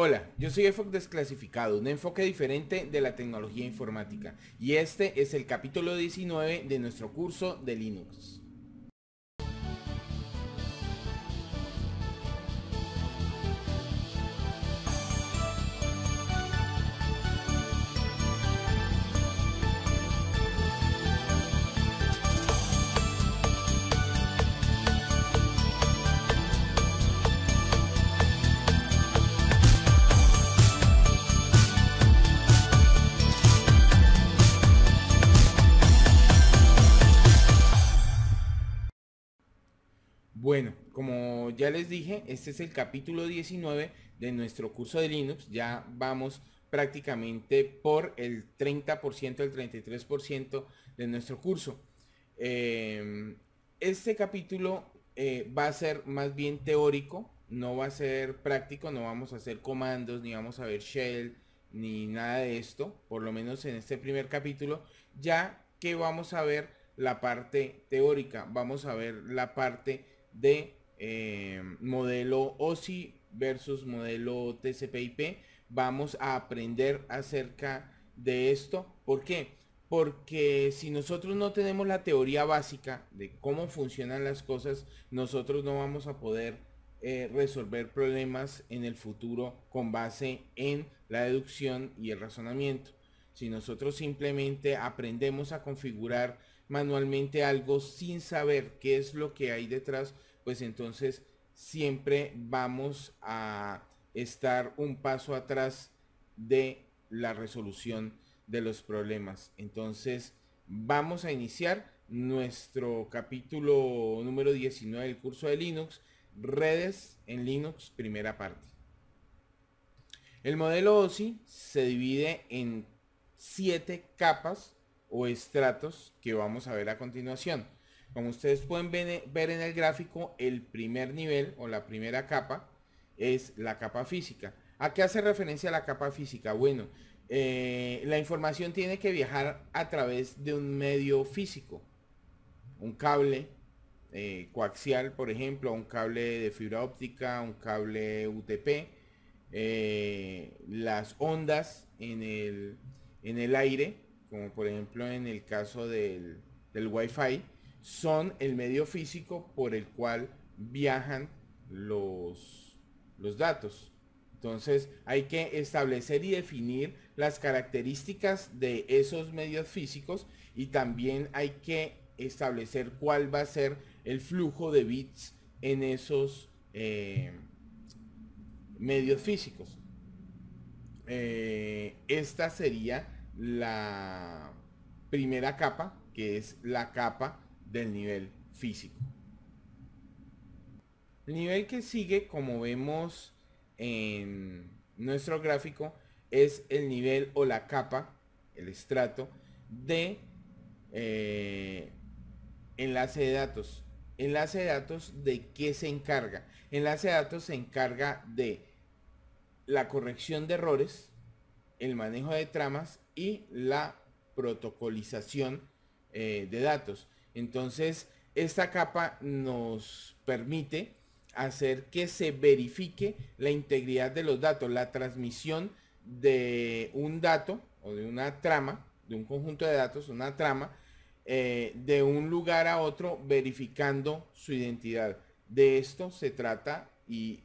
Hola, yo soy EFOC Desclasificado, un enfoque diferente de la tecnología informática, y este es el capítulo 19 de nuestro curso de Linux. les dije, este es el capítulo 19 de nuestro curso de Linux. Ya vamos prácticamente por el 30%, el 33% de nuestro curso. Eh, este capítulo eh, va a ser más bien teórico, no va a ser práctico, no vamos a hacer comandos, ni vamos a ver shell, ni nada de esto, por lo menos en este primer capítulo, ya que vamos a ver la parte teórica, vamos a ver la parte de eh, modelo OSI versus modelo TCP/IP. Vamos a aprender acerca de esto. ¿Por qué? Porque si nosotros no tenemos la teoría básica de cómo funcionan las cosas, nosotros no vamos a poder eh, resolver problemas en el futuro con base en la deducción y el razonamiento. Si nosotros simplemente aprendemos a configurar manualmente algo sin saber qué es lo que hay detrás, pues entonces siempre vamos a estar un paso atrás de la resolución de los problemas. Entonces, vamos a iniciar nuestro capítulo número 19 del curso de Linux, redes en Linux, primera parte. El modelo OSI se divide en siete capas o estratos que vamos a ver a continuación. Como ustedes pueden ver en el gráfico, el primer nivel o la primera capa es la capa física. ¿A qué hace referencia la capa física? Bueno, eh, la información tiene que viajar a través de un medio físico, un cable eh, coaxial, por ejemplo, un cable de fibra óptica, un cable UTP, eh, las ondas en el, en el aire, como por ejemplo en el caso del, del Wi-Fi, son el medio físico por el cual viajan los, datos. Entonces hay que establecer y definir las características de esos medios físicos y también hay que establecer cuál va a ser el flujo de bits en esos eh, medios físicos. Eh, esta sería la primera capa, que es la capa del nivel físico. El nivel que sigue, como vemos en nuestro gráfico, es el nivel o la capa, el estrato, de eh, enlace de datos. Enlace de datos de qué se encarga. Enlace de datos se encarga de la corrección de errores, el manejo de tramas y la protocolización eh, de datos. Entonces, esta capa nos permite hacer que se verifique la integridad de los datos, la transmisión de un dato o de una trama, de un conjunto de datos, una trama, eh, de un lugar a otro verificando su identidad. De esto se trata y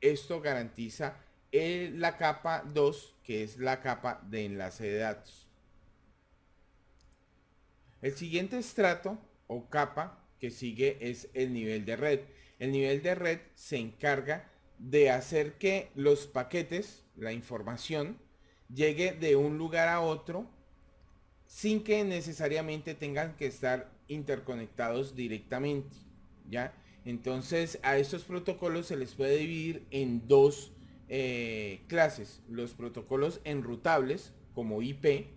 esto garantiza la capa 2, que es la capa de enlace de datos. El siguiente estrato o capa que sigue es el nivel de red. El nivel de red se encarga de hacer que los paquetes, la información, llegue de un lugar a otro sin que necesariamente tengan que estar interconectados directamente. ¿Ya? Entonces a estos protocolos se les puede dividir en dos eh, clases. Los protocolos enrutables como IP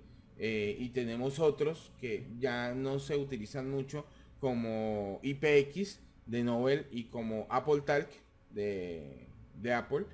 eh, y tenemos otros que ya no se utilizan mucho como IPX de Nobel y como Apple Talk de, Apple.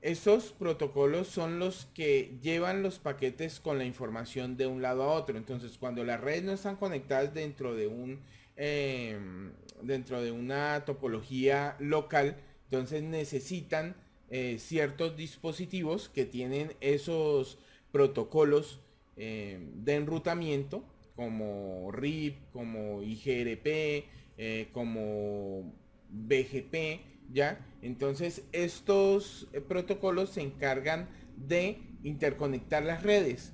Esos protocolos son los que llevan los paquetes con la información de un lado a otro. Entonces, cuando las redes no están conectadas dentro de un em, dentro de una topología local, entonces necesitan eh, ciertos dispositivos que tienen esos protocolos eh, de enrutamiento como RIP, como IGRP, eh, como BGP, ¿ya? Entonces estos protocolos se encargan de interconectar las redes.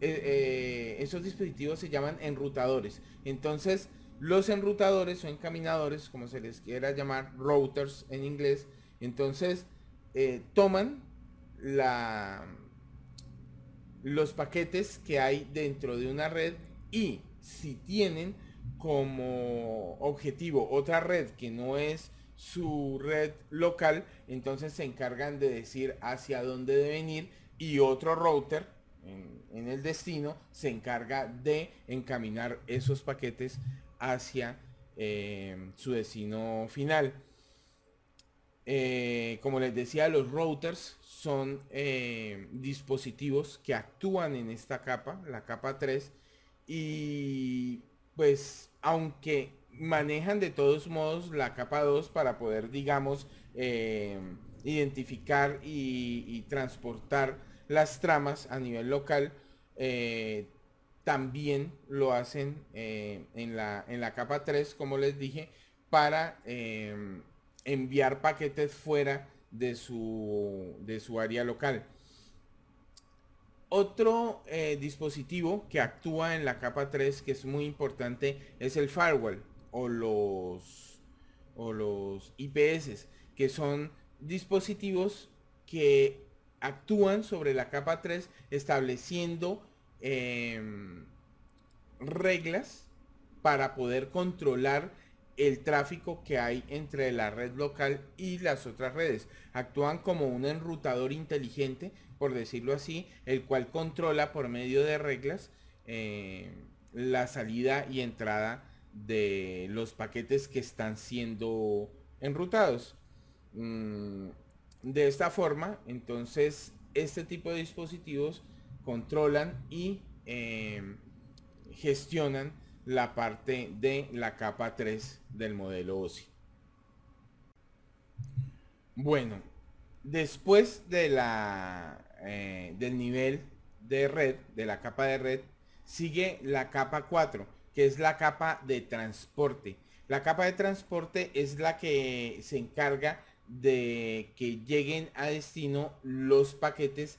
Eh, esos dispositivos se llaman enrutadores. Entonces los enrutadores o encaminadores, como se les quiera llamar, routers en inglés, entonces toman la los paquetes que hay dentro de una red y si tienen como objetivo otra red que no es su red local, entonces se encargan de decir hacia dónde deben ir y otro router en, el destino se encarga de encaminar esos paquetes hacia eh, su destino final. Eh, como les decía, los routers son eh, dispositivos que actúan en esta capa, la capa 3, y pues aunque manejan de todos modos la capa 2 para poder, digamos, eh, identificar y, transportar las tramas a nivel local, eh, también lo hacen en, la, en, la, capa 3, como les dije, para enviar paquetes fuera de su, de su área local. Otro eh, dispositivo que actúa en la capa 3 que es muy importante es el firewall o los, o los IPS, que son dispositivos que actúan sobre la capa 3 estableciendo em, reglas para poder controlar el tráfico que hay entre la red local y las otras redes. Actúan como un enrutador inteligente, por decirlo así, el cual controla por medio de reglas eh, la salida y entrada de los paquetes que están siendo enrutados. Mm, de esta forma, entonces, este tipo de dispositivos controlan y eh, gestionan la parte de la capa 3 del modelo OSI. Bueno, después de la, eh, del nivel de red, de la capa de red, sigue la capa 4, que es la capa de transporte. La capa de transporte es la que se encarga de que lleguen a destino los paquetes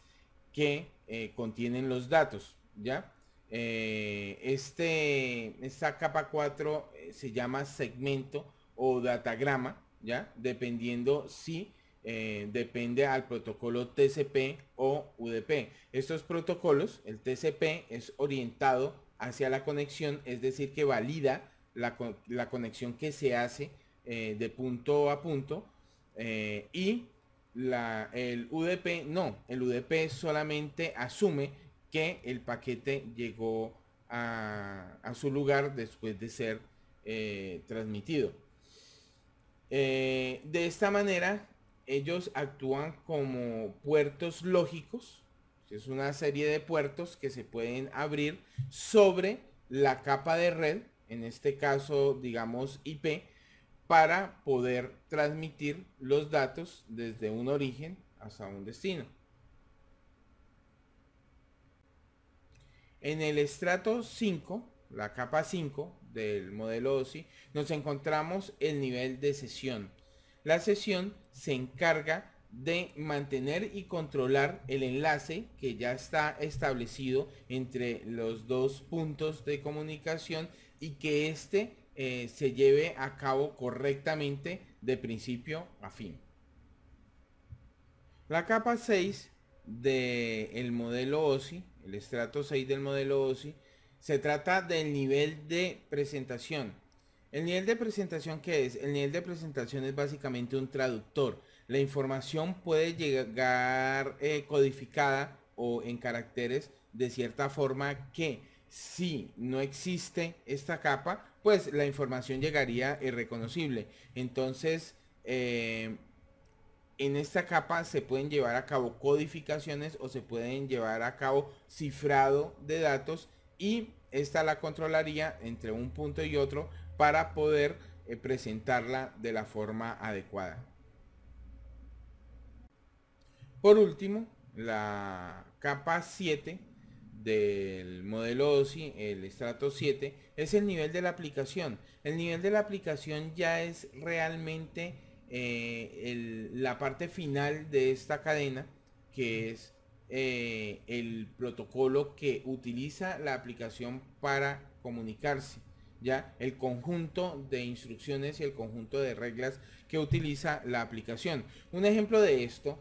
que eh, contienen los datos, ¿ya? Eh, este, esta capa 4 eh, se llama segmento o datagrama, ¿ya? Dependiendo si eh, depende al protocolo TCP o UDP. Estos protocolos, el TCP es orientado hacia la conexión, es decir, que valida la, conexión que se hace de punto a punto y el UDP no, el UDP solamente asume que el paquete llegó a, su lugar después de ser eh, transmitido. Eh, de esta manera, ellos actúan como puertos lógicos, es una serie de puertos que se pueden abrir sobre la capa de red, en este caso, digamos, IP, para poder transmitir los datos desde un origen hasta un destino. En el estrato 5, la capa 5 del modelo OSI, nos encontramos el nivel de sesión. La sesión se encarga de mantener y controlar el enlace que ya está establecido entre los dos puntos de comunicación y que éste eh, se lleve a cabo correctamente de principio a fin. La capa 6 del modelo OSI el estrato 6 del modelo OSI, se trata del nivel de presentación. ¿El nivel de presentación qué es? El nivel de presentación es básicamente un traductor. La información puede llegar eh, codificada o en caracteres de cierta forma que si no existe esta capa, pues la información llegaría irreconocible. Entonces, eh, en esta capa se pueden llevar a cabo codificaciones o se pueden llevar a cabo cifrado de datos y esta la controlaría entre un punto y otro para poder eh, presentarla de la forma adecuada. Por último, la capa 7 del modelo OSI, el estrato 7, es el nivel de la aplicación. El nivel de la aplicación ya es realmente eh, la parte final de esta cadena, que es eh, el protocolo que utiliza la aplicación para comunicarse. Ya el conjunto de instrucciones y el conjunto de reglas que utiliza la aplicación. Un ejemplo de esto,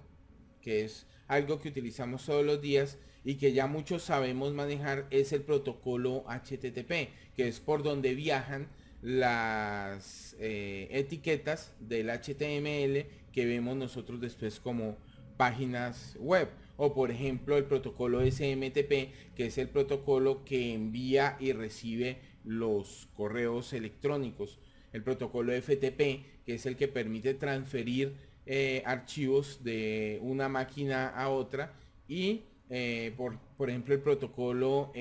que es algo que utilizamos todos los días y que ya muchos sabemos manejar, es el protocolo HTTP, que es por donde viajan las eh, etiquetas del HTML que vemos nosotros después como páginas web o por ejemplo el protocolo SMTP que es el protocolo que envía y recibe los correos electrónicos el protocolo FTP que es el que permite transferir eh, archivos de una máquina a otra y eh, por, por, ejemplo el protocolo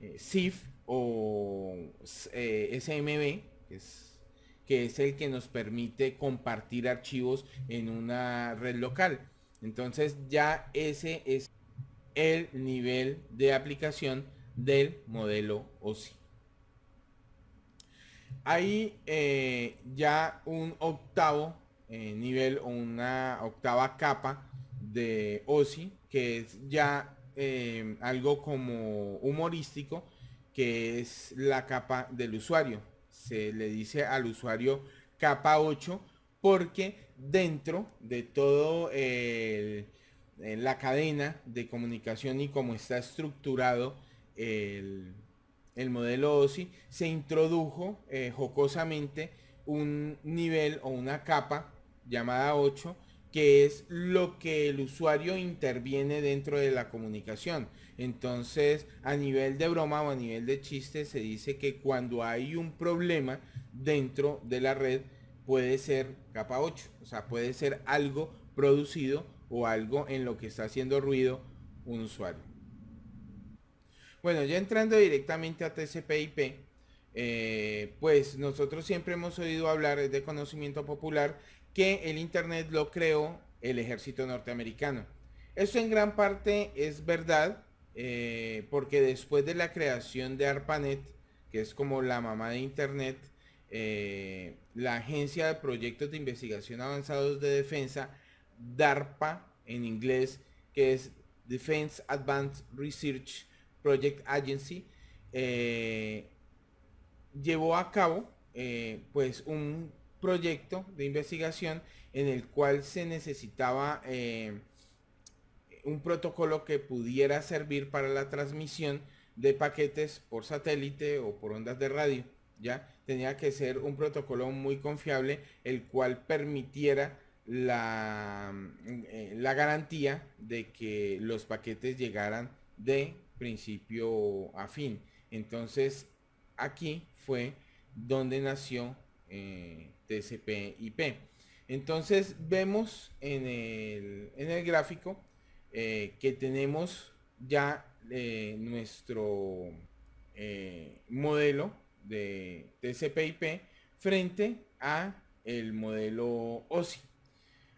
eh, SIF o eh, SMB, que es el que nos permite compartir archivos en una red local. Entonces ya ese es el nivel de aplicación del modelo OSI. Hay eh, ya un octavo nivel o una octava capa de OSI que es ya Em, algo como humorístico, que es la capa del usuario. Se le dice al usuario capa 8 porque dentro de todo en la cadena de comunicación y cómo está estructurado el, el modelo OSI, se introdujo eh, jocosamente un nivel o una capa llamada 8 que es lo que el usuario interviene dentro de la comunicación. Entonces, a nivel de broma o a nivel de chiste, se dice que cuando hay un problema dentro de la red, puede ser capa 8, o sea, puede ser algo producido o algo en lo que está haciendo ruido un usuario. Bueno, ya entrando directamente a TCP/IP, eh, pues nosotros siempre hemos oído hablar de conocimiento popular que el Internet lo creó el ejército norteamericano. Eso en gran parte es verdad, eh, porque después de la creación de ARPANET, que es como la mamá de Internet, eh, la Agencia de Proyectos de Investigación Avanzados de Defensa, DARPA en inglés, que es Defense Advanced Research Project Agency, eh, llevó a cabo pues un proyecto de investigación en el cual se necesitaba eh, un protocolo que pudiera servir para la transmisión de paquetes por satélite o por ondas de radio. Ya tenía que ser un protocolo muy confiable el cual permitiera la, eh, la garantía de que los paquetes llegaran de principio a fin. Entonces aquí fue donde nació eh, TCP/IP. Entonces vemos en el, gráfico eh, que tenemos ya eh, nuestro eh, modelo de TCP/IP frente a el modelo OSI.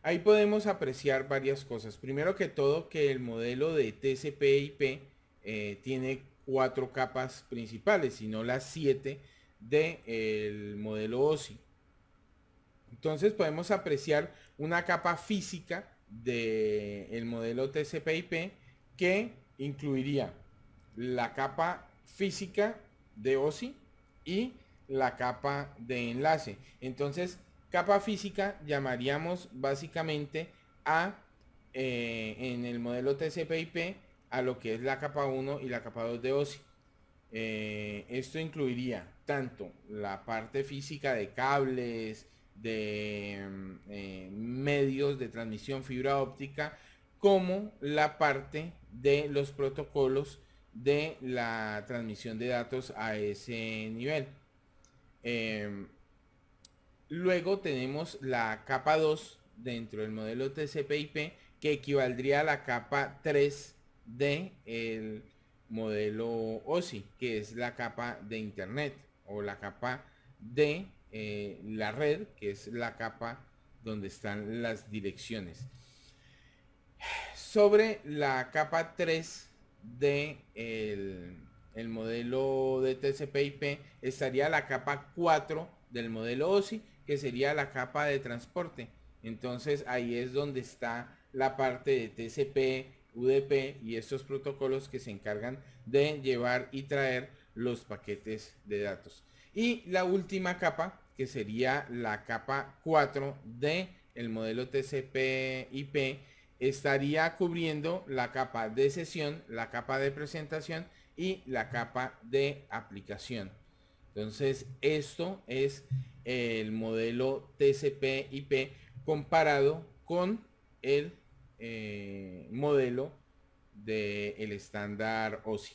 Ahí podemos apreciar varias cosas. Primero que todo que el modelo de TCP/IP tiene cuatro capas principales, sino las siete del modelo OSI. Entonces podemos apreciar una capa física del modelo TCP/IP que incluiría la capa física de OSI y la capa de enlace. Entonces, capa física llamaríamos básicamente a, eh, en el modelo TCP/IP, a lo que es la capa 1 y la capa 2 de OSI. Eh, esto incluiría tanto la parte física de cables, de mm, eh, medios de transmisión fibra óptica, como la parte de los protocolos de la transmisión de datos a ese nivel. Em, luego tenemos la capa 2 dentro del modelo TCPIP, que equivaldría a la capa 3 del modelo OSI, que es la capa de Internet o la capa de eh, la red, que es la capa donde están las direcciones. Sobre la capa 3 de el, modelo de TCP/IP estaría la capa 4 del modelo OSI, que sería la capa de transporte. Entonces ahí es donde está la parte de TCP, UDP y estos protocolos que se encargan de llevar y traer los paquetes de datos. Y la última capa, que sería la capa 4 de el modelo TCP IP, estaría cubriendo la capa de sesión, la capa de presentación y la capa de aplicación. Entonces, esto es el modelo TCP IP comparado con el eh, modelo del el estándar OSI.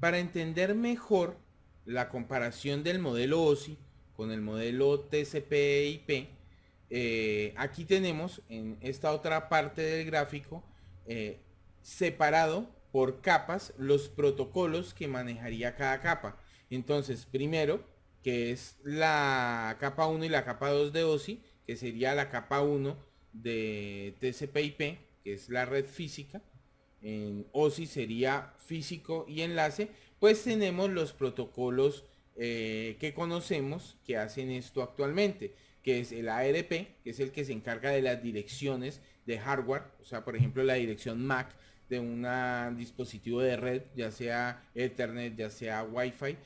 Para entender mejor la comparación del modelo OSI con el modelo TCP/IP, eh, aquí tenemos en esta otra parte del gráfico eh, separado por capas los protocolos que manejaría cada capa. Entonces, primero, que es la capa 1 y la capa 2 de OSI, que sería la capa 1 de TCP/IP, que es la red física o si sería físico y enlace, pues tenemos los protocolos eh, que conocemos que hacen esto actualmente, que es el ARP, que es el que se encarga de las direcciones de hardware, o sea, por ejemplo, la dirección MAC de un dispositivo de red, ya sea Ethernet, ya sea Wi-Fi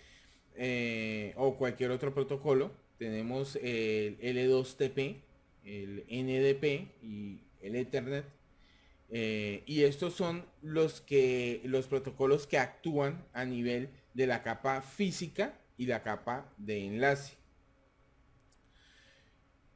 eh, o cualquier otro protocolo. Tenemos el L2TP, el NDP y el Ethernet eh, y estos son los, que, los protocolos que actúan a nivel de la capa física y la capa de enlace.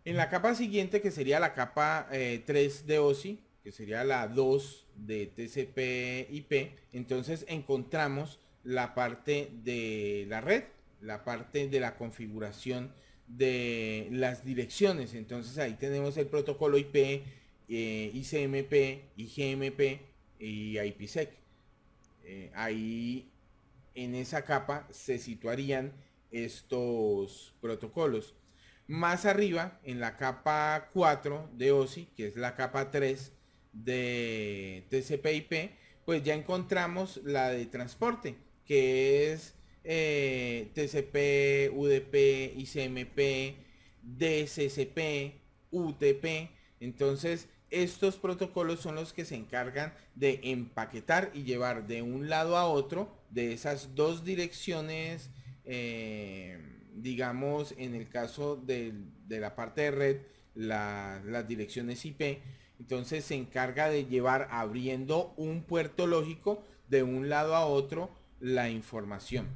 En la capa siguiente, que sería la capa 3 eh, de OSI, que sería la 2 de TCP/IP, entonces encontramos la parte de la red, la parte de la configuración de las direcciones. Entonces ahí tenemos el protocolo IP eh, ICMP, IGMP y IPsec. Eh, ahí en esa capa se situarían estos protocolos. Más arriba, en la capa 4 de OSI, que es la capa 3 de TCP/IP, pues ya encontramos la de transporte, que es eh, TCP, UDP, ICMP, DSCP, UTP. Entonces, estos protocolos son los que se encargan de empaquetar y llevar de un lado a otro de esas dos direcciones, eh, digamos, en el caso de, la parte de red, las direcciones IP. Entonces se encarga de llevar abriendo un puerto lógico de un lado a otro la información.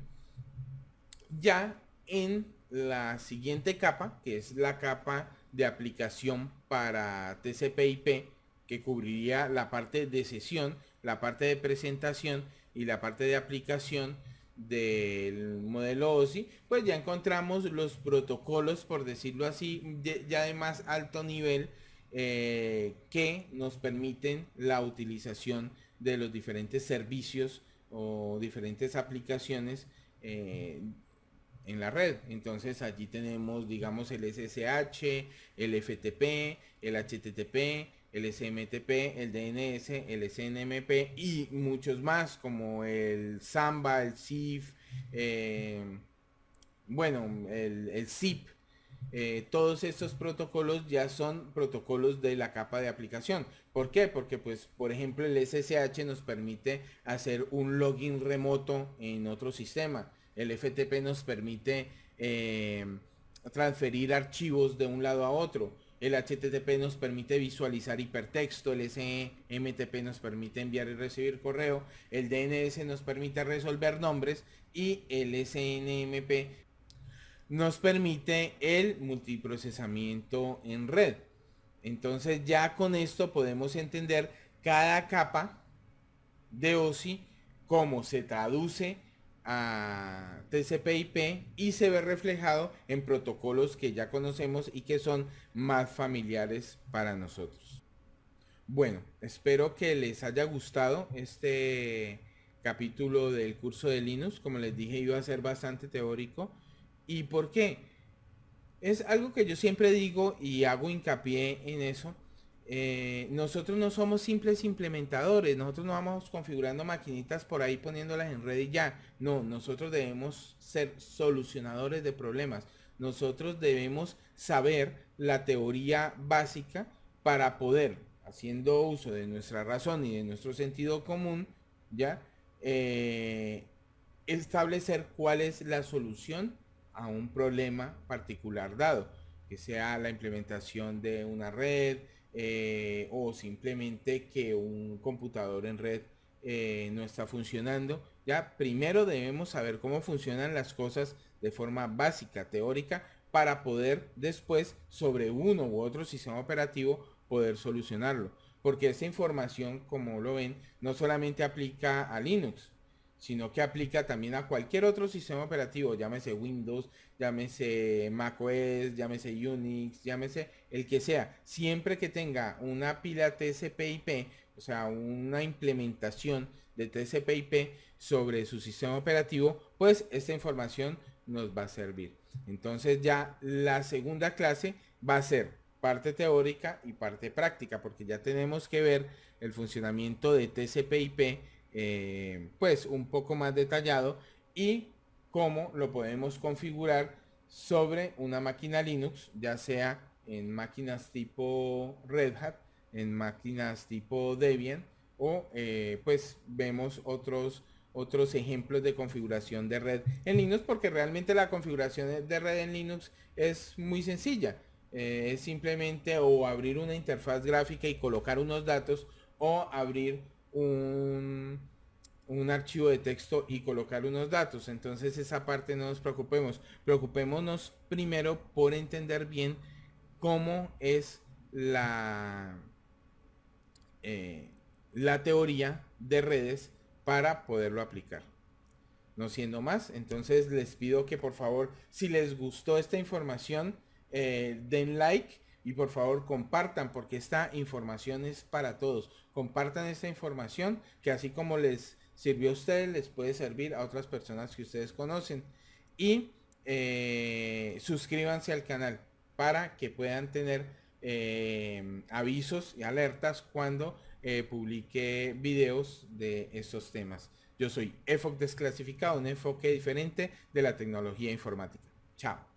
Ya en la siguiente capa, que es la capa de aplicación para TCP/IP que cubriría la parte de sesión, la parte de presentación y la parte de aplicación del modelo OSI, pues ya encontramos los protocolos, por decirlo así, ya de más alto nivel eh, que nos permiten la utilización de los diferentes servicios o diferentes aplicaciones eh, en la red. Entonces allí tenemos, digamos, el SSH, el FTP, el HTTP, el SMTP, el DNS, el SNMP y muchos más como el Samba, el SIF, eh, bueno, el, zip eh, todos estos protocolos ya son protocolos de la capa de aplicación. porque Porque, pues, por ejemplo, el SSH nos permite hacer un login remoto en otro sistema el FTP nos permite eh, transferir archivos de un lado a otro. El HTTP nos permite visualizar hipertexto, el SMTP e nos permite enviar y recibir correo, el DNS nos permite resolver nombres y el SNMP nos permite el multiprocesamiento en red. Entonces ya con esto podemos entender cada capa de OSI, cómo se traduce a TCP/IP y se ve reflejado en protocolos que ya conocemos y que son más familiares para nosotros. Bueno, espero que les haya gustado este capítulo del curso de Linux. Como les dije, iba a ser bastante teórico. ¿Y por qué? Es algo que yo siempre digo y hago hincapié en eso eh, nosotros no somos simples implementadores, nosotros no vamos configurando maquinitas por ahí poniéndolas en red y ya. No, nosotros debemos ser solucionadores de problemas. Nosotros debemos saber la teoría básica para poder, haciendo uso de nuestra razón y de nuestro sentido común, ya eh, establecer cuál es la solución a un problema particular dado, que sea la implementación de una red, eh, o simplemente que un computador en red eh, no está funcionando. Ya primero debemos saber cómo funcionan las cosas de forma básica, teórica, para poder después sobre uno u otro sistema operativo poder solucionarlo. Porque esta información, como lo ven, no solamente aplica a Linux, sino que aplica también a cualquier otro sistema operativo, llámese Windows, llámese macOS, llámese Unix, llámese el que sea, siempre que tenga una pila TCP/IP, o sea, una implementación de TCP/IP sobre su sistema operativo, pues esta información nos va a servir. Entonces ya la segunda clase va a ser parte teórica y parte práctica, porque ya tenemos que ver el funcionamiento de TCP/IP eh, pues un poco más detallado y cómo lo podemos configurar sobre una máquina Linux, ya sea en máquinas tipo Red Hat, en máquinas tipo Debian o eh, pues vemos otros otros ejemplos de configuración de red en Linux porque realmente la configuración de red en Linux es muy sencilla. Eh, es simplemente o abrir una interfaz gráfica y colocar unos datos o abrir un, archivo de texto y colocar unos datos. Entonces esa parte no nos preocupemos. Preocupémonos primero por entender bien cómo es la, eh, la teoría de redes para poderlo aplicar. No siendo más, entonces les pido que por favor, si les gustó esta información, eh, den like y por favor compartan porque esta información es para todos. Compartan esta información que así como les sirvió a ustedes, les puede servir a otras personas que ustedes conocen. Y eh, suscríbanse al canal para que puedan tener eh, avisos y alertas cuando eh, publique videos de estos temas. Yo soy EFOC Desclasificado, un enfoque diferente de la tecnología informática. Chao.